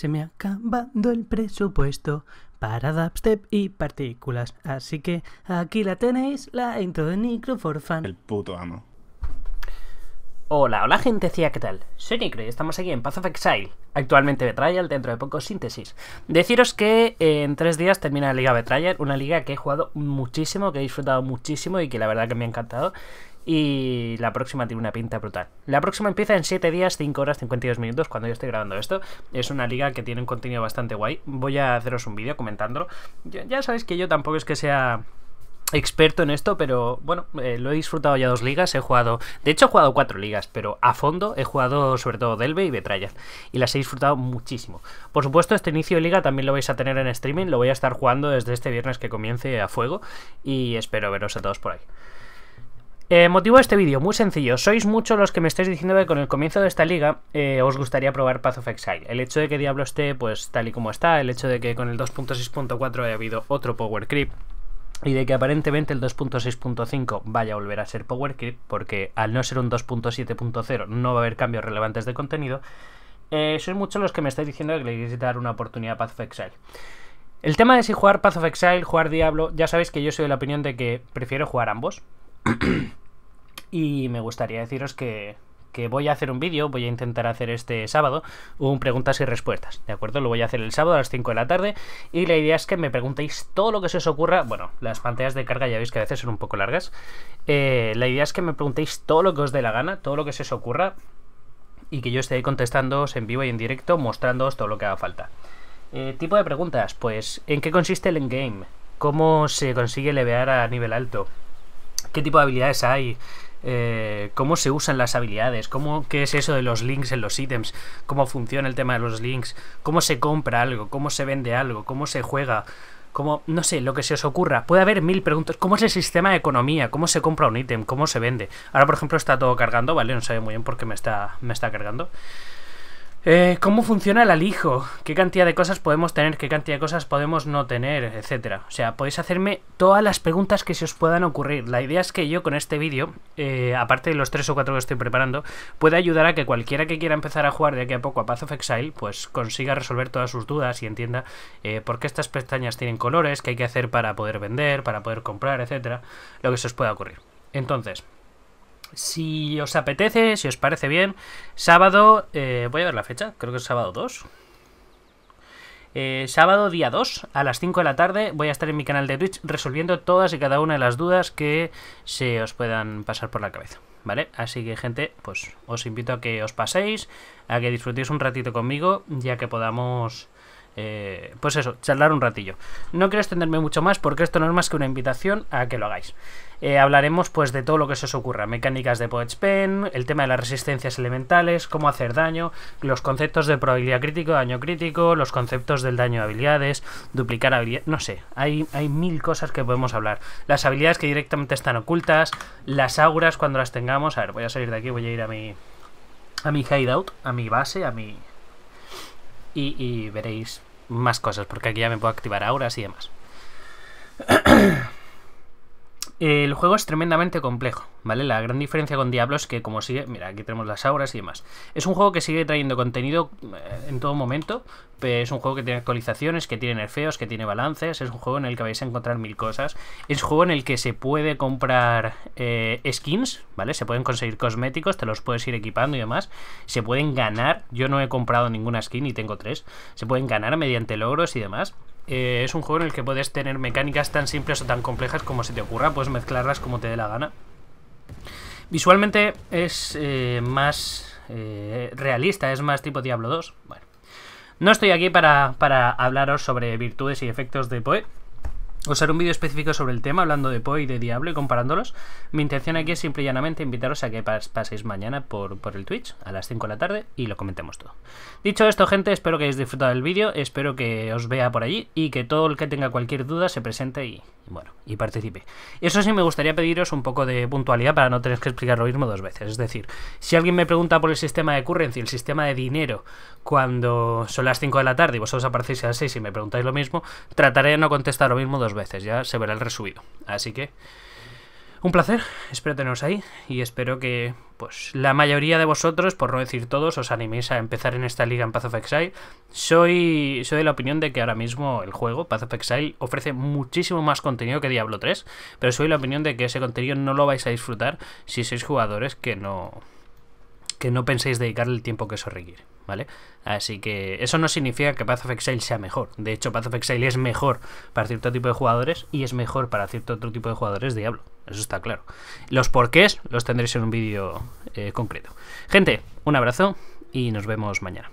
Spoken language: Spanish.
Se me ha acabado el presupuesto para dubstep y partículas. Así que aquí la tenéis, la intro de Nicro for El puto amo. Hola, hola gente, ¿qué tal? Soy Nicro y estamos aquí en Path of Exile, actualmente Betrayal, dentro de poco Síntesis. Deciros que eh, en tres días termina la Liga Betrayal, una liga que he jugado muchísimo, que he disfrutado muchísimo y que la verdad que me ha encantado. Y la próxima tiene una pinta brutal. La próxima empieza en 7 días, 5 horas, 52 minutos, cuando yo estoy grabando esto. Es una liga que tiene un contenido bastante guay. Voy a haceros un vídeo comentándolo. Ya, sabéis que yo tampoco es que sea experto en esto, pero bueno, eh, lo he disfrutado ya dos ligas, he jugado, de hecho he jugado cuatro ligas, pero a fondo he jugado sobre todo Delve y Betrayal, y las he disfrutado muchísimo. Por supuesto, este inicio de liga también lo vais a tener en streaming, lo voy a estar jugando desde este viernes que comience a fuego, y espero veros a todos por ahí. Eh, motivo de este vídeo, muy sencillo. Sois muchos los que me estáis diciendo que con el comienzo de esta liga eh, os gustaría probar Path of Exile. El hecho de que Diablo esté pues tal y como está, el hecho de que con el 2.6.4 haya habido otro Power Creep y de que aparentemente el 2.6.5 vaya a volver a ser Power Creep porque al no ser un 2.7.0 no va a haber cambios relevantes de contenido. Eh, sois muchos los que me estáis diciendo que le queréis dar una oportunidad a Path of Exile. El tema de si jugar Path of Exile, jugar Diablo, ya sabéis que yo soy de la opinión de que prefiero jugar ambos. Y me gustaría deciros que, voy a hacer un vídeo, voy a intentar hacer este sábado un preguntas y respuestas, ¿de acuerdo? Lo voy a hacer el sábado a las 5 de la tarde y la idea es que me preguntéis todo lo que se os ocurra, bueno, las pantallas de carga ya veis que a veces son un poco largas, eh, la idea es que me preguntéis todo lo que os dé la gana, todo lo que se os ocurra y que yo esté ahí contestándoos en vivo y en directo, mostrándoos todo lo que haga falta. Eh, tipo de preguntas, pues, ¿en qué consiste el endgame? ¿Cómo se consigue levear a nivel alto? qué tipo de habilidades hay, eh, cómo se usan las habilidades, cómo, qué es eso de los links en los ítems, cómo funciona el tema de los links, cómo se compra algo, cómo se vende algo, cómo se juega, cómo, no sé, lo que se os ocurra. Puede haber mil preguntas. ¿Cómo es el sistema de economía? ¿Cómo se compra un ítem? ¿Cómo se vende? Ahora, por ejemplo, está todo cargando, ¿vale? No sabe muy bien por qué me está, me está cargando. Eh, ¿Cómo funciona el alijo? ¿Qué cantidad de cosas podemos tener? ¿Qué cantidad de cosas podemos no tener? Etcétera. O sea, podéis hacerme todas las preguntas que se os puedan ocurrir. La idea es que yo con este vídeo, eh, aparte de los tres o cuatro que estoy preparando, pueda ayudar a que cualquiera que quiera empezar a jugar de aquí a poco a Path of Exile, pues consiga resolver todas sus dudas y entienda eh, por qué estas pestañas tienen colores, qué hay que hacer para poder vender, para poder comprar, etcétera. Lo que se os pueda ocurrir. Entonces, si os apetece, si os parece bien, sábado, eh, voy a ver la fecha, creo que es sábado 2. Eh, sábado día 2 a las 5 de la tarde voy a estar en mi canal de Twitch resolviendo todas y cada una de las dudas que se os puedan pasar por la cabeza. ¿Vale? Así que gente, pues os invito a que os paséis, a que disfrutéis un ratito conmigo, ya que podamos eh, pues eso, charlar un ratillo. No quiero extenderme mucho más porque esto no es más que una invitación a que lo hagáis. Eh, hablaremos pues de todo lo que se os ocurra, mecánicas de Poets Pen, el tema de las resistencias elementales, cómo hacer daño, los conceptos de probabilidad crítico, daño crítico, los conceptos del daño de habilidades, duplicar habilidades, no sé, hay, hay mil cosas que podemos hablar. Las habilidades que directamente están ocultas, las auras cuando las tengamos, a ver, voy a salir de aquí, voy a ir a mi, a mi hideout, a mi base, a mi, y, veréis más cosas, porque aquí ya me puedo activar auras y demás. El juego es tremendamente complejo, ¿vale? La gran diferencia con Diablo es que como sigue, mira, aquí tenemos las auras y demás. Es un juego que sigue trayendo contenido eh, en todo momento, es un juego que tiene actualizaciones, que tiene nerfeos, que tiene balances, es un juego en el que vais a encontrar mil cosas, es un juego en el que se puede comprar eh, skins, ¿vale? Se pueden conseguir cosméticos, te los puedes ir equipando y demás, se pueden ganar, yo no he comprado ninguna skin y tengo tres, se pueden ganar mediante logros y demás. Eh, es un juego en el que puedes tener mecánicas tan simples o tan complejas como se te ocurra, puedes mezclarlas como te dé la gana. Visualmente es eh, más eh, realista, es más tipo Diablo 2. Bueno, no estoy aquí para, para hablaros sobre virtudes y efectos de Poe, os haré un vídeo específico sobre el tema, hablando de Poe y de Diablo y comparándolos. Mi intención aquí es simple y llanamente invitaros a que paséis mañana por, el Twitch a las 5 de la tarde y lo comentemos todo. Dicho esto, gente, espero que hayáis disfrutado del vídeo, espero que os vea por allí y que todo el que tenga cualquier duda se presente y, bueno, y participe. Eso sí, me gustaría pediros un poco de puntualidad para no tener que explicar lo mismo dos veces. Es decir, si alguien me pregunta por el sistema de currency, el sistema de dinero, cuando son las 5 de la tarde y vosotros aparecéis a las 6 y me preguntáis lo mismo, trataré de no contestar lo mismo dos veces, ya se verá el resubido. Así que un placer, espero teneros ahí y espero que pues la mayoría de vosotros, por no decir todos, os animéis a empezar en esta liga en Path of Exile. Soy, soy de la opinión de que ahora mismo el juego, Path of Exile, ofrece muchísimo más contenido que Diablo 3, pero soy de la opinión de que ese contenido no lo vais a disfrutar si sois jugadores que no, que no penséis dedicarle el tiempo que eso requiere, ¿vale? Así que eso no significa que Path of Exile sea mejor. De hecho, Path of Exile es mejor para cierto tipo de jugadores y es mejor para cierto otro tipo de jugadores Diablo. Eso está claro. Los porqués los tendréis en un vídeo eh, concreto. Gente, un abrazo y nos vemos mañana.